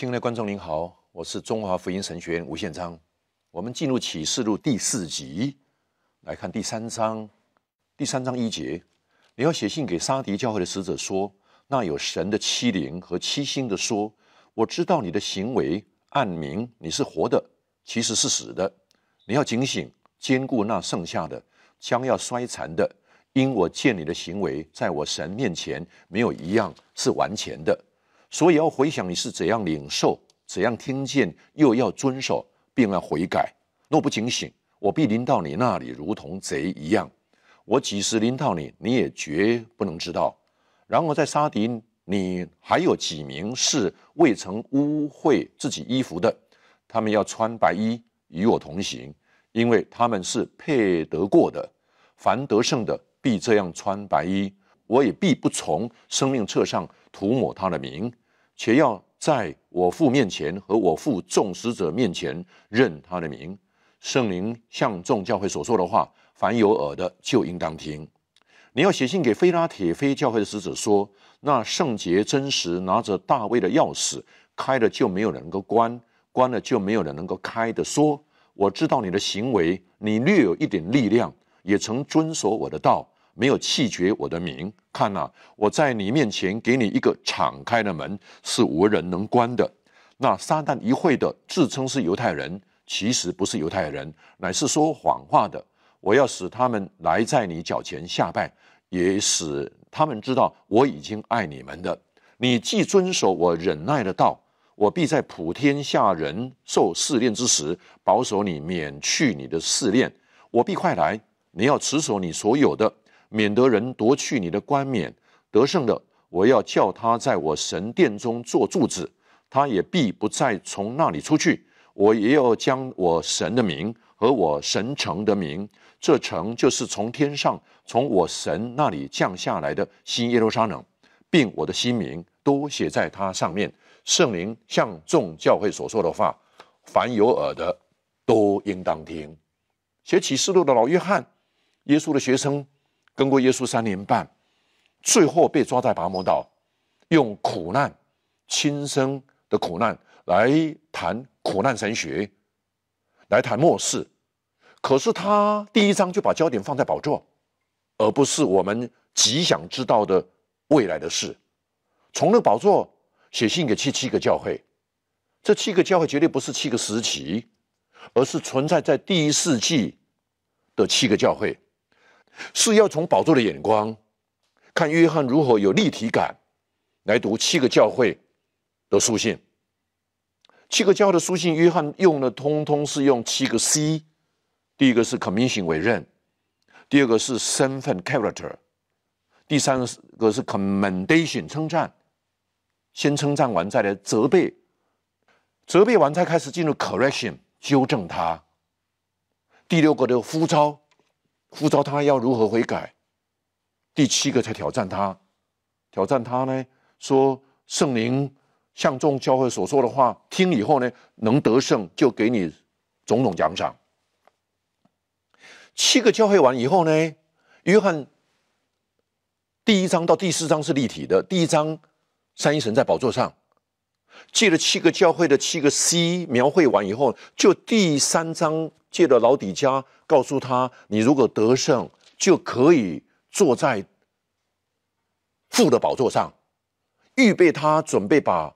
亲爱的观众您好，我是中华福音神学院吴宪章。我们进入启示录第四集，来看第三章，第三章一节。你要写信给沙迪教会的使者说：那有神的欺凌和欺心的说，我知道你的行为，暗明你是活的，其实是死的。你要警醒，兼顾那剩下的，将要衰残的，因我见你的行为在我神面前没有一样是完全的。所以要回想你是怎样领受，怎样听见，又要遵守，并要悔改。若不警醒，我必临到你那里，如同贼一样。我几时临到你，你也绝不能知道。然而在沙迪，你还有几名是未曾污秽自己衣服的？他们要穿白衣与我同行，因为他们是配得过的。凡得胜的必这样穿白衣，我也必不从生命册上涂抹他的名。且要在我父面前和我父众使者面前认他的名。圣灵向众教会所说的话，凡有耳的就应当听。你要写信给菲拉铁非教会的使者说：那圣洁真实拿着大卫的钥匙，开了就没有人能够关，关了就没有人能够开的。说，我知道你的行为，你略有一点力量，也曾遵守我的道。没有弃绝我的名，看啊！我在你面前给你一个敞开的门，是无人能关的。那撒旦一会的自称是犹太人，其实不是犹太人，乃是说谎话的。我要使他们来在你脚前下拜，也使他们知道我已经爱你们的。你既遵守我忍耐的道，我必在普天下人受试炼之时，保守你免去你的试炼。我必快来，你要持守你所有的。免得人夺去你的冠冕。得胜的，我要叫他在我神殿中做柱子，他也必不再从那里出去。我也要将我神的名和我神城的名，这城就是从天上从我神那里降下来的，新耶路撒冷，并我的新名都写在它上面。圣灵向众教会所说的话，凡有耳的，都应当听。写启示录的老约翰，耶稣的学生。跟过耶稣三年半，最后被抓在拔摩岛，用苦难、亲生的苦难来谈苦难神学，来谈末世。可是他第一章就把焦点放在宝座，而不是我们极想知道的未来的事。从那宝座写信给七七个教会，这七个教会绝对不是七个时期，而是存在在第一世纪的七个教会。是要从宝座的眼光看约翰如何有立体感来读七个教会的书信。七个教会的书信，约翰用的通通是用七个 C。第一个是 commission 委任，第二个是身份 character，第三个是 commendation 称赞，先称赞完再来责备，责备完再开始进入 correction 纠正他。第六个的呼召。呼召他要如何悔改？第七个才挑战他，挑战他呢？说圣灵向众教会所说的话，听以后呢，能得胜就给你种种奖赏。七个教会完以后呢，约翰第一章到第四章是立体的。第一章，三一神在宝座上，借了七个教会的七个 C 描绘完以后，就第三章。借了老底家告诉他：“你如果得胜，就可以坐在父的宝座上。”预备他准备把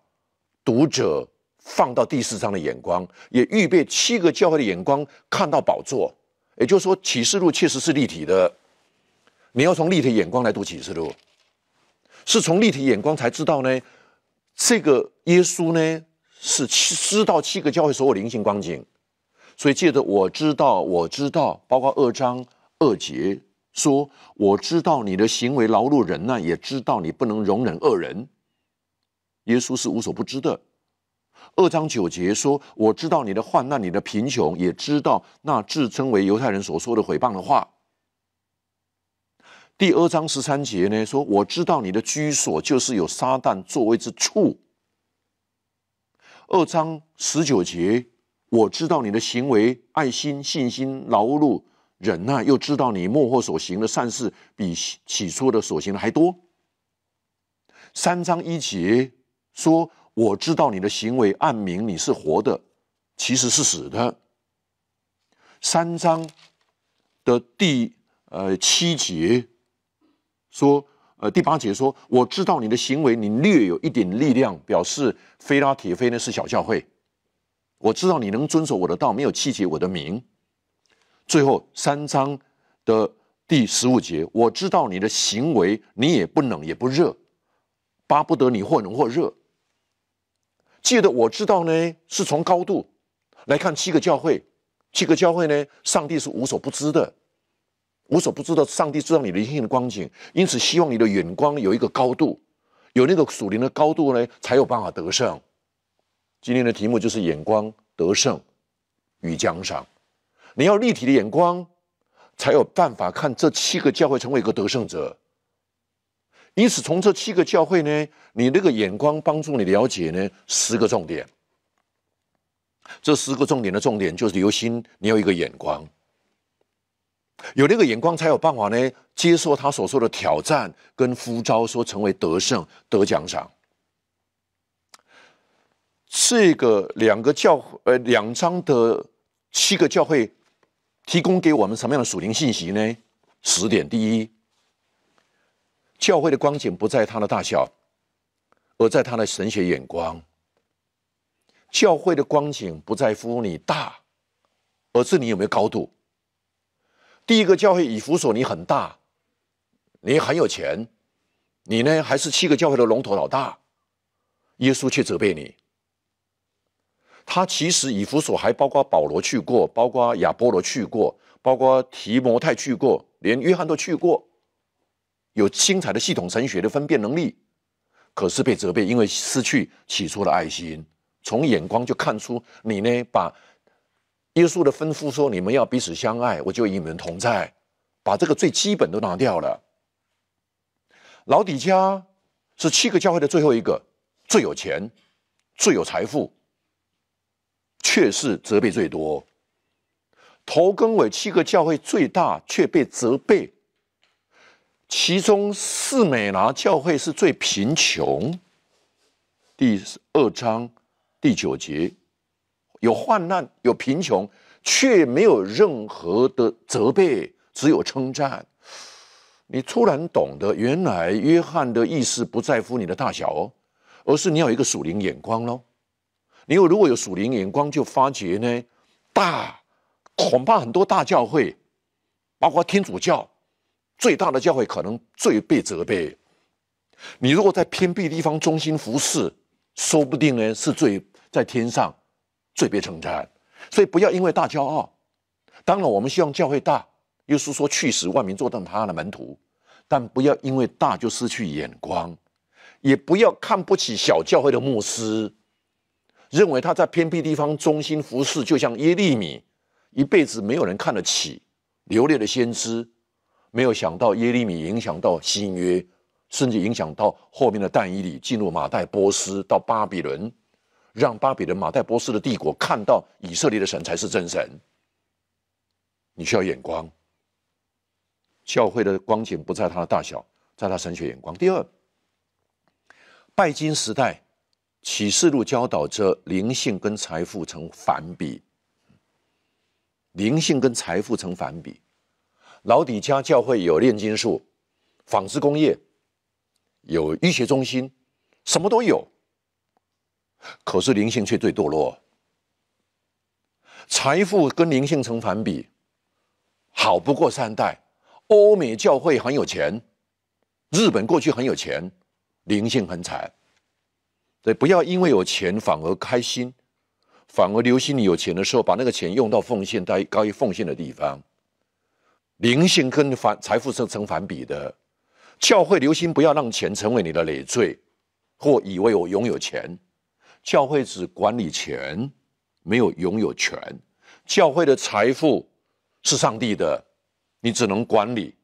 读者放到第四章的眼光，也预备七个教会的眼光看到宝座。也就是说，《启示录》确实是立体的，你要从立体眼光来读《启示录》，是从立体眼光才知道呢。这个耶稣呢，是知道七个教会所有灵性光景。所以借着我知道，我知道，包括二章二节说，我知道你的行为劳碌人呢，也知道你不能容忍恶人。耶稣是无所不知的。二章九节说，我知道你的患难，你的贫穷，也知道那自称为犹太人所说的诽谤的话。第二章十三节呢说，我知道你的居所就是有撒旦座位之处。二章十九节。我知道你的行为、爱心、信心、劳碌、忍耐，又知道你末后所行的善事比起初的所行的还多。三章一节说：“我知道你的行为，暗明你是活的，其实是死的。”三章的第呃七节说：“呃第八节说：我知道你的行为，你略有一点力量，表示非拉铁非呢是小教会。”我知道你能遵守我的道，没有气节我的名。最后三章的第十五节，我知道你的行为，你也不冷也不热，巴不得你或冷或热。记得我知道呢，是从高度来看七个教会，七个教会呢，上帝是无所不知的，无所不知的上帝知道你人性的光景，因此希望你的眼光有一个高度，有那个属灵的高度呢，才有办法得胜。今天的题目就是眼光得胜与奖赏，你要立体的眼光，才有办法看这七个教会成为一个得胜者。因此，从这七个教会呢，你那个眼光帮助你了解呢十个重点。这十个重点的重点就是留心，你要一个眼光，有那个眼光才有办法呢接受他所说的挑战跟呼召，说成为得胜得奖赏。这个两个教呃两章的七个教会提供给我们什么样的属灵信息呢？十点第一，教会的光景不在它的大小，而在它的神学眼光。教会的光景不在乎你大，而是你有没有高度。第一个教会以弗所，你很大，你很有钱，你呢还是七个教会的龙头老大，耶稣却责备你。他其实以弗所还包括保罗去过，包括亚波罗去过，包括提摩太去过，连约翰都去过，有精彩的系统神学的分辨能力。可是被责备，因为失去起初的爱心。从眼光就看出你呢，把耶稣的吩咐说你们要彼此相爱，我就与你们同在，把这个最基本都拿掉了。老底家是七个教会的最后一个，最有钱，最有财富。却是责备最多。头、跟、尾七个教会最大却被责备，其中四美拿教会是最贫穷。第二章第九节有患难有贫穷，却没有任何的责备，只有称赞。你突然懂得，原来约翰的意思不在乎你的大小哦，而是你有一个属灵眼光喽。你有如果有属灵眼光，就发觉呢，大恐怕很多大教会，包括天主教，最大的教会可能最被责备。你如果在偏僻地方中心服侍，说不定呢是最在天上最被称赞。所以不要因为大骄傲。当然，我们希望教会大，又是说去死万民做他的门徒，但不要因为大就失去眼光，也不要看不起小教会的牧师。认为他在偏僻地方中心服侍，就像耶利米，一辈子没有人看得起，流劣的先知。没有想到耶利米影响到新约，甚至影响到后面的但以里进入马代波斯到巴比伦，让巴比伦马代波斯的帝国看到以色列的神才是真神。你需要眼光。教会的光景不在它的大小，在它神学眼光。第二，拜金时代。启示录教导着灵性跟财富成反比，灵性跟财富成反比。老底加教会有炼金术，纺织工业有医学中心，什么都有。可是灵性却最堕落，财富跟灵性成反比。好不过三代，欧美教会很有钱，日本过去很有钱，灵性很惨。对，不要因为有钱反而开心，反而留心你有钱的时候，把那个钱用到奉献在高于奉献的地方。灵性跟反财富是成反比的。教会留心不要让钱成为你的累赘，或以为我拥有钱。教会只管理钱，没有拥有权。教会的财富是上帝的，你只能管理，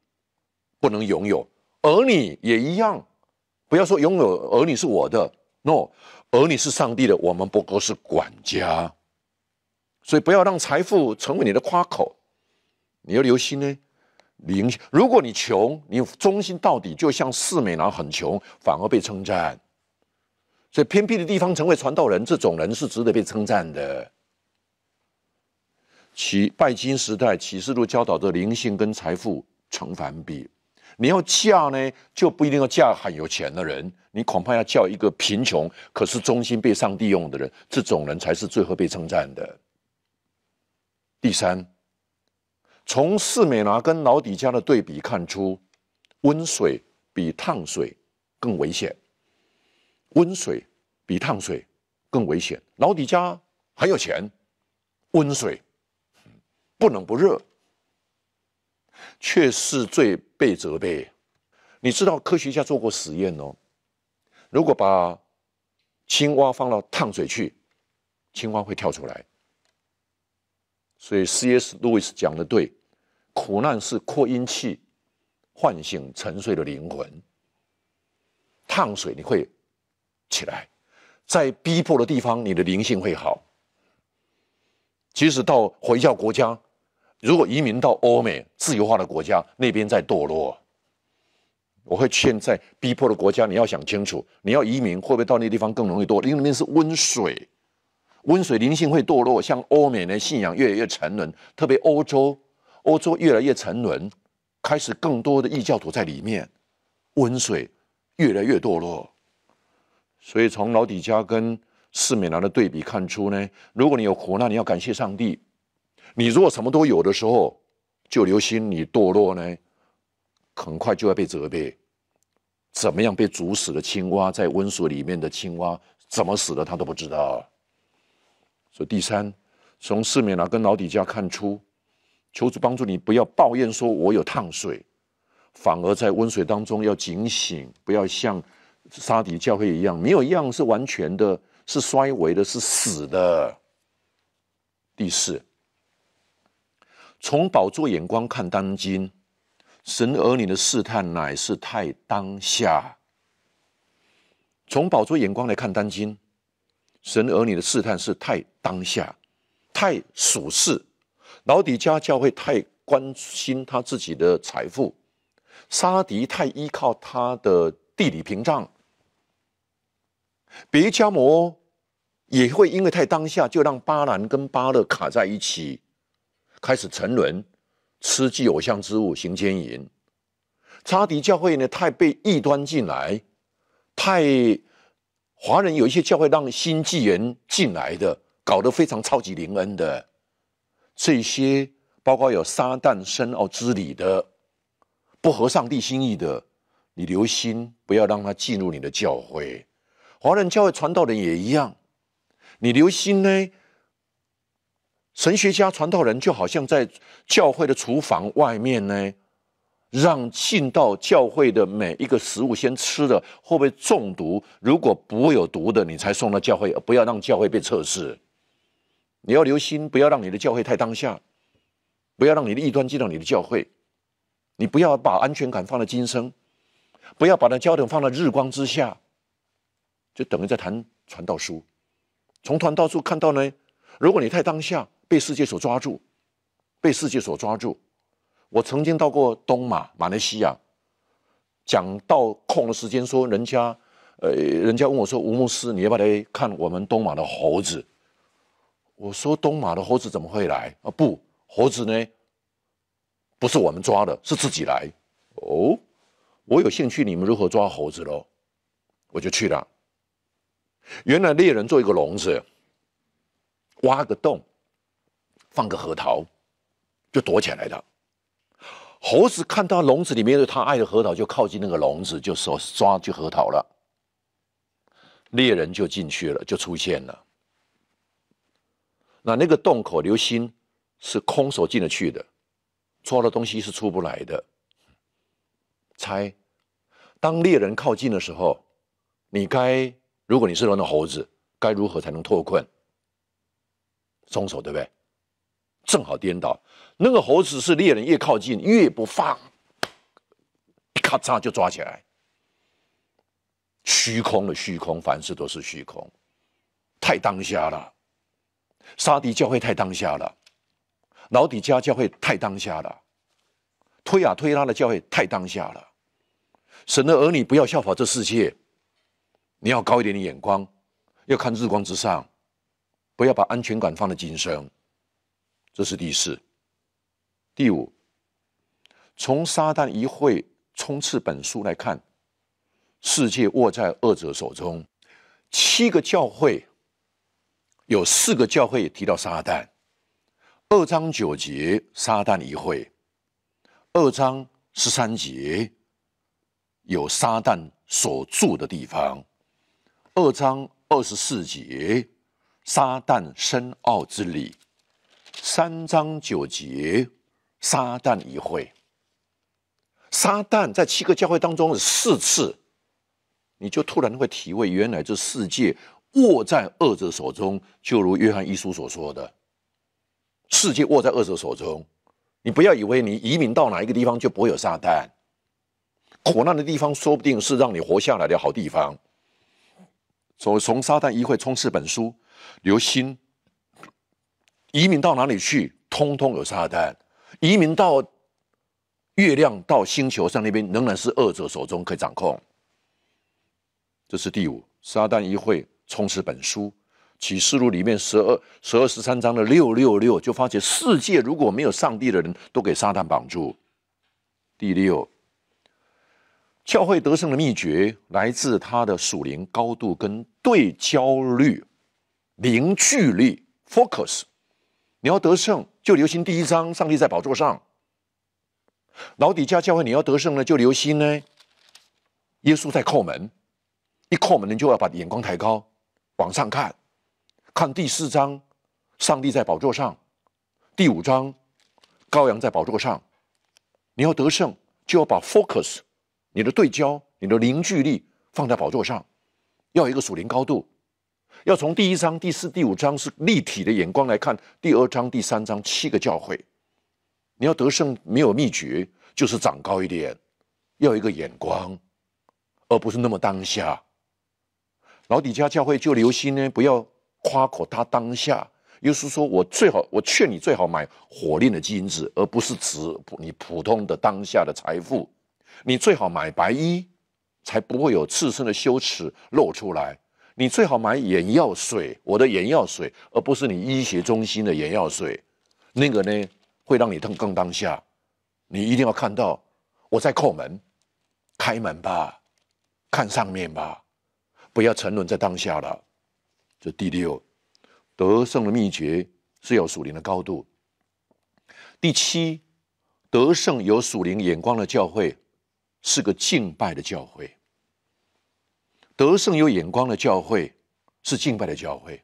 不能拥有。儿女也一样，不要说拥有儿女是我的。No，而你是上帝的，我们不过是管家。所以不要让财富成为你的夸口，你要留心呢。灵，如果你穷，你忠心到底，就像四美郎很穷，反而被称赞。所以偏僻的地方成为传道人，这种人是值得被称赞的。启拜金时代，启示录教导的灵性跟财富成反比。你要嫁呢，就不一定要嫁很有钱的人，你恐怕要叫一个贫穷可是忠心被上帝用的人，这种人才是最后被称赞的。第三，从四美拿跟老底家的对比看出，温水比烫水更危险，温水比烫水更危险。老底家很有钱，温水不冷不热。却是最被责备。你知道科学家做过实验哦，如果把青蛙放到烫水去，青蛙会跳出来。所以 C.S. 路易斯讲的对，苦难是扩音器，唤醒沉睡的灵魂。烫水你会起来，在逼迫的地方，你的灵性会好。即使到回教国家。如果移民到欧美自由化的国家那边在堕落，我会劝在逼迫的国家，你要想清楚，你要移民会不会到那地方更容易堕落？因为那是温水，温水灵性会堕落，像欧美呢信仰越来越沉沦，特别欧洲，欧洲越来越沉沦，开始更多的异教徒在里面，温水越来越堕落。所以从老底家跟四美男的对比看出呢，如果你有苦难，你要感谢上帝。你如果什么都有的时候，就留心你堕落呢，很快就要被责备。怎么样被煮死的青蛙，在温水里面的青蛙，怎么死的他都不知道。所以第三，从四面来跟老底家看出，求主帮助你不要抱怨，说我有烫水，反而在温水当中要警醒，不要像沙底教会一样，没有一样是完全的，是衰微的，是死的。第四。从宝座眼光看，当今神儿女的试探乃是太当下。从宝座眼光来看，当今神儿女的试探是太当下、太属世。老底家教会太关心他自己的财富，沙迪太依靠他的地理屏障，别加摩也会因为太当下，就让巴兰跟巴勒卡在一起。开始沉沦，吃祭偶像之物，行奸淫。差敌教会呢？太被异端进来，太华人有一些教会让新纪元进来的，搞得非常超级灵恩的，这些包括有撒旦深奥之理的，不合上帝心意的，你留心不要让他进入你的教会。华人教会传道人也一样，你留心呢？神学家传道人就好像在教会的厨房外面呢，让进到教会的每一个食物先吃了，会不会中毒？如果不会有毒的，你才送到教会，不要让教会被测试。你要留心，不要让你的教会太当下，不要让你的异端进到你的教会。你不要把安全感放在今生，不要把那焦点放在日光之下，就等于在谈传道书。从传道书看到呢，如果你太当下，被世界所抓住，被世界所抓住。我曾经到过东马马来西亚，讲到空的时间，说人家，呃，人家问我说：“吴牧师，你要不要来看我们东马的猴子？”我说：“东马的猴子怎么会来？”啊，不，猴子呢，不是我们抓的，是自己来。哦，我有兴趣，你们如何抓猴子喽？我就去了。原来猎人做一个笼子，挖个洞。放个核桃，就躲起来了。猴子看到笼子里面有他爱的核桃，就靠近那个笼子，就说抓去核桃了。猎人就进去了，就出现了。那那个洞口流星是空手进得去的，抓了东西是出不来的。猜，当猎人靠近的时候，你该如果你是那种猴子，该如何才能脱困？松手，对不对？正好颠倒，那个猴子是猎人，越靠近越不放，咔嚓就抓起来。虚空的虚空，凡事都是虚空，太当下了。沙迪教会太当下了，老底加教会太当下了，推啊推拉的教会太当下了。神的儿女不要效法这世界，你要高一点的眼光，要看日光之上，不要把安全感放在今生。这是第四、第五。从撒旦一会冲刺本书来看，世界握在二者手中。七个教会有四个教会提到撒旦。二章九节撒旦一会，二章十三节有撒旦所住的地方，二章二十四节撒旦深奥之理。三章九节，撒旦一会，撒旦在七个教会当中有四次，你就突然会体会，原来这世界握在恶者手中，就如约翰一书所说的，世界握在恶者手中。你不要以为你移民到哪一个地方就不会有撒旦，苦难的地方说不定是让你活下来的好地方。从从撒旦一会冲刺本书，留心。移民到哪里去，通通有撒旦。移民到月亮、到星球上那边，仍然是恶者手中可以掌控。这是第五，撒旦一会充斥本书《启示录》里面十二、十二、十三章的六六六，就发觉世界如果没有上帝的人，都给撒旦绑住。第六，教会得胜的秘诀来自他的属灵高度跟对焦率、凝聚力、focus。你要得胜，就留心第一章，上帝在宝座上。老底嘉教会，你要得胜呢，就留心呢。耶稣在叩门，一叩门，你就要把眼光抬高，往上看。看第四章，上帝在宝座上；第五章，羔羊在宝座上。你要得胜，就要把 focus，你的对焦，你的凝聚力放在宝座上，要一个属灵高度。要从第一章、第四、第五章是立体的眼光来看，第二章、第三章七个教会，你要得胜没有秘诀，就是长高一点，要有一个眼光，而不是那么当下。老底家教会就留心呢，不要夸口他当下，耶是说我最好，我劝你最好买火炼的金子，而不是指你普通的当下的财富。你最好买白衣，才不会有自身的羞耻露出来。你最好买眼药水，我的眼药水，而不是你医学中心的眼药水，那个呢会让你痛更当下。你一定要看到我在叩门，开门吧，看上面吧，不要沉沦在当下了。这第六，得胜的秘诀是有属灵的高度。第七，得胜有属灵眼光的教会，是个敬拜的教会。得胜有眼光的教会是敬拜的教会。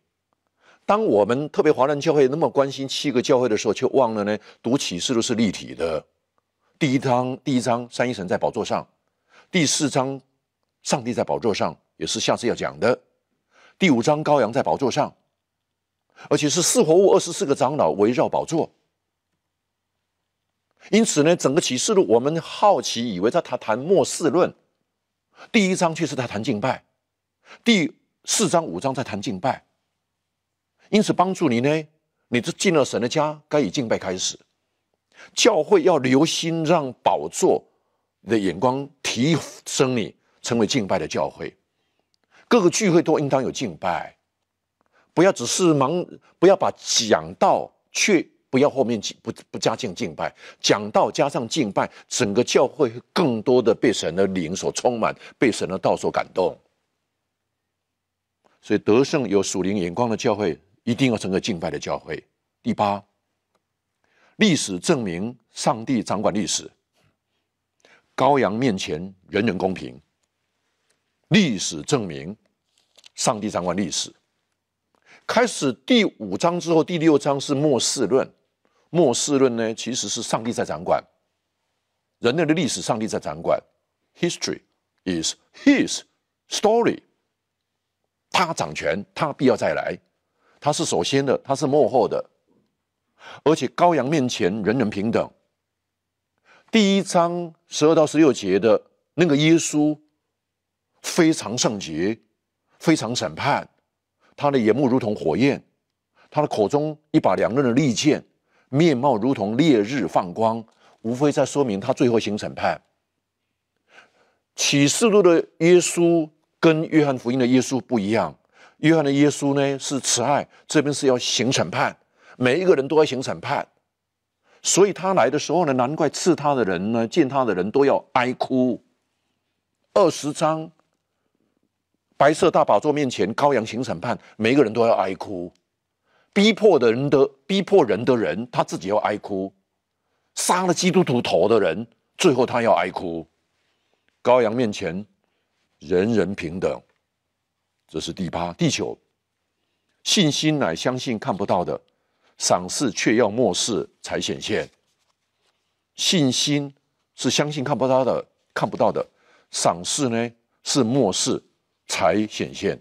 当我们特别华人教会那么关心七个教会的时候，却忘了呢，读启示录是立体的。第一章，第一章，三一神在宝座上；第四章，上帝在宝座上，也是下次要讲的。第五章，羔羊在宝座上，而且是四活物二十四个长老围绕宝座。因此呢，整个启示录，我们好奇以为他他谈末世论，第一章却是他谈敬拜。第四章、五章在谈敬拜，因此帮助你呢。你这进了神的家，该以敬拜开始。教会要留心，让宝座的眼光提升你，成为敬拜的教会。各个聚会都应当有敬拜，不要只是忙，不要把讲道，却不要后面不不加进敬拜。讲道加上敬拜，整个教会更多的被神的灵所充满，被神的道所感动。所以，德胜有属灵眼光的教会，一定要成为敬拜的教会。第八，历史证明上帝掌管历史，羔羊面前人人公平。历史证明上帝掌管历史。开始第五章之后，第六章是末世论。末世论呢，其实是上帝在掌管人类的历史。上帝在掌管。History is His story. 他掌权，他必要再来。他是首先的，他是幕后的。而且羔羊面前人人平等。第一章十二到十六节的那个耶稣，非常圣洁，非常审判。他的眼目如同火焰，他的口中一把两刃的利剑，面貌如同烈日放光。无非在说明他最后行审判。启示录的耶稣。跟约翰福音的耶稣不一样，约翰的耶稣呢是慈爱，这边是要行审判，每一个人都要行审判，所以他来的时候呢，难怪刺他的人呢，见他的人都要哀哭。二十章，白色大宝座面前，羔羊行审判，每一个人都要哀哭，逼迫的人的逼迫人的人，他自己要哀哭，杀了基督徒头的人，最后他要哀哭，羔羊面前。人人平等，这是第八、第九。信心乃相信看不到的，赏识却要漠视才显现。信心是相信看不到的，看不到的赏识呢是漠视才显现。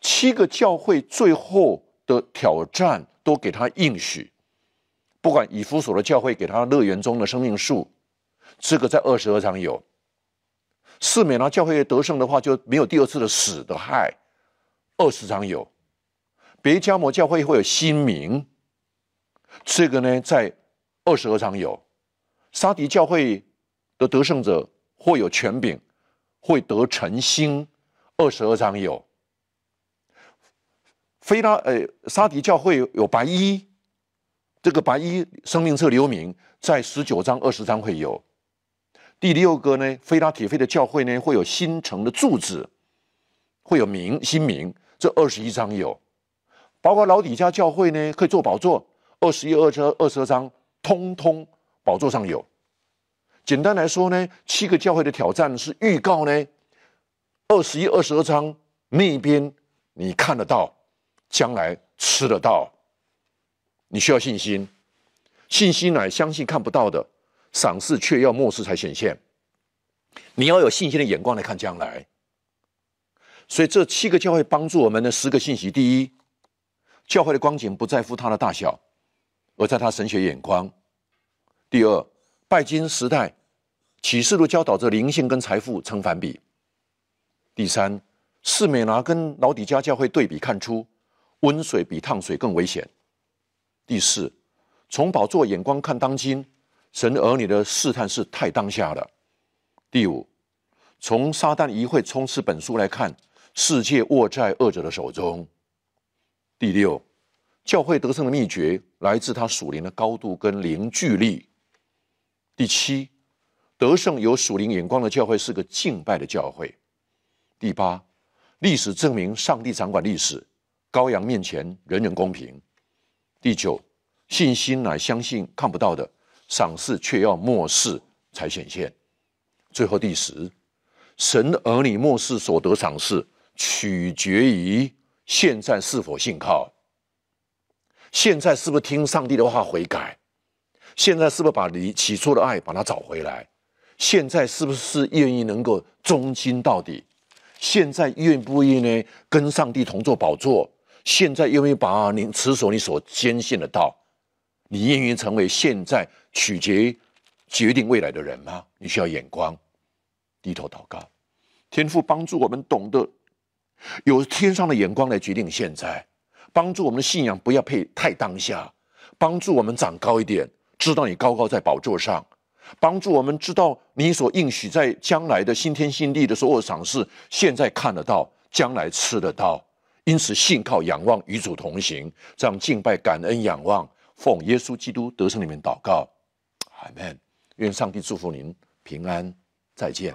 七个教会最后的挑战都给他应许，不管以弗所的教会给他乐园中的生命树，这个在二十二章有。四美，拉教会得胜的话，就没有第二次的死的害。二十章有，别加摩教会会有新名。这个呢，在二十二章有，沙迪教会的得胜者会有权柄，会得诚心。二十二章有，菲拉，呃，沙迪教会有白衣，这个白衣生命册留名，在十九章、二十章会有。第六个呢，菲拉铁菲的教会呢，会有新城的柱子，会有名新名，这二十一章有，包括老底家教会呢，可以做宝座，二十一、二十二、二十二章，通通宝座上有。简单来说呢，七个教会的挑战是预告呢，二十一、二十二章那边你看得到，将来吃得到，你需要信心，信心乃相信看不到的。赏识却要漠视才显现。你要有信心的眼光来看将来。所以这七个教会帮助我们的十个信息：第一，教会的光景不在乎它的大小，而在他神学眼光。第二，拜金时代，启示录教导着灵性跟财富成反比。第三，士美拿跟老底家教会对比看出，温水比烫水更危险。第四，从宝座眼光看当今。神儿女的试探是太当下了。第五，从撒旦议会充斥本书来看，世界握在恶者的手中。第六，教会得胜的秘诀来自他属灵的高度跟凝聚力。第七，得胜有属灵眼光的教会是个敬拜的教会。第八，历史证明上帝掌管历史，羔羊面前人人公平。第九，信心乃相信看不到的。赏赐却要末世才显现。最后第十，神儿女末世所得赏赐，取决于现在是否信靠。现在是不是听上帝的话悔改？现在是不是把你起初的爱把它找回来？现在是不是愿意能够忠心到底？现在愿不愿意跟上帝同坐宝座？现在愿不愿意把你持守你所坚信的道？你愿意成为现在？取决于决定未来的人吗？你需要眼光，低头祷告，天赋帮助我们懂得有天上的眼光来决定现在，帮助我们的信仰不要配太当下，帮助我们长高一点，知道你高高在宝座上，帮助我们知道你所应许在将来的新天新地的所有赏赐，现在看得到，将来吃得到。因此，信靠仰望与主同行，这样敬拜感恩仰望，奉耶稣基督得胜里面祷告。阿门。愿上帝祝福您平安，再见。